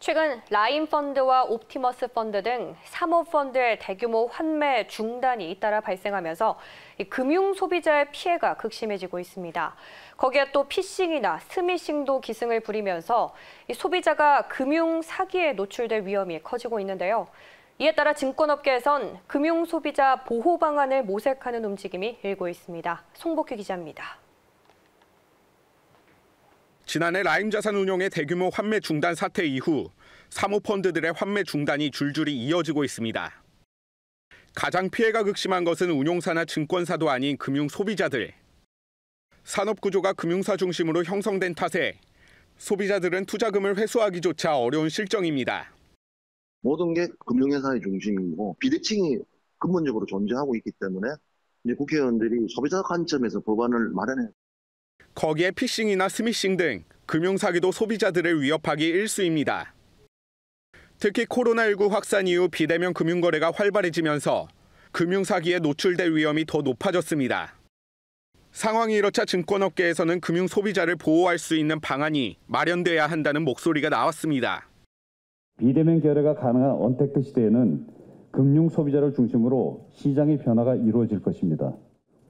최근 라인 펀드와 옵티머스 펀드 등 사모 펀드의 대규모 환매 중단이 잇따라 발생하면서 금융 소비자의 피해가 극심해지고 있습니다. 거기에 또 피싱이나 스미싱도 기승을 부리면서 소비자가 금융 사기에 노출될 위험이 커지고 있는데요. 이에 따라 증권업계에선 금융 소비자 보호 방안을 모색하는 움직임이 일고 있습니다. 송복희 기자입니다. 지난해 라임 자산 운용의 대규모 환매 중단 사태 이후 사모펀드들의 환매 중단이 줄줄이 이어지고 있습니다. 가장 피해가 극심한 것은 운용사나 증권사도 아닌 금융 소비자들. 산업 구조가 금융사 중심으로 형성된 탓에 소비자들은 투자금을 회수하기조차 어려운 실정입니다. 모든 게 금융회사의 중심이고 비대칭이 근본적으로 존재하고 있기 때문에 국회의원들이 소비자 관점에서 법안을 마련해 거기에 피싱이나 스미싱 등 금융 사기도 소비자들을 위협하기 일쑤입니다. 특히 코로나19 확산 이후 비대면 금융 거래가 활발해지면서 금융 사기에 노출될 위험이 더 높아졌습니다. 상황이 이렇자 증권업계에서는 금융 소비자를 보호할 수 있는 방안이 마련돼야 한다는 목소리가 나왔습니다. 비대면 결여가 가능한 언택트 시대에는 금융 소비자를 중심으로 시장의 변화가 이루어질 것입니다.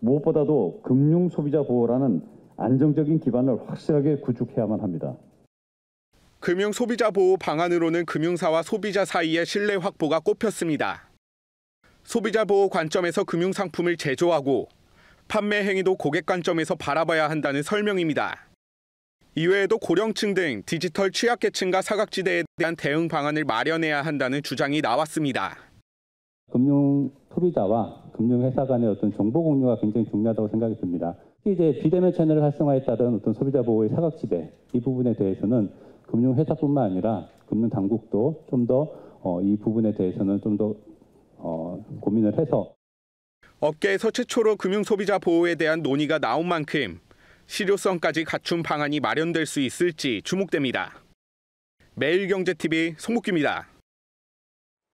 무엇보다도 금융 소비자 보호라는 안정적인 기반을 확실하게 구축해야만 합니다. 금융 소비자 보호 방안으로는 금융사와 소비자 사이의 신뢰 확보가 꼽혔습니다. 소비자 보호 관점에서 금융 상품을 제조하고 판매 행위도 고객 관점에서 바라봐야 한다는 설명입니다. 이외에도 고령층 등 디지털 취약계층과 사각지대에 대한 대응 방안을 마련해야 한다는 주장이 나왔습니다. 금융 소비자와 금융회사 간의 어떤 정보 공유가 굉장히 중요하다고 생각이 듭니다. 특히 이제 비대면 채널을 활성화에 따른 어떤 소비자 보호의 사각지대 이 부분에 대해서는 금융회사뿐만 아니라 금융당국도 좀 더이 어, 부분에 대해서는 좀더 어, 고민을 해서 업계에서 최초로 금융소비자 보호에 대한 논의가 나온 만큼 실효성까지 갖춘 방안이 마련될 수 있을지 주목됩니다. 매일경제TV 송목기입니다.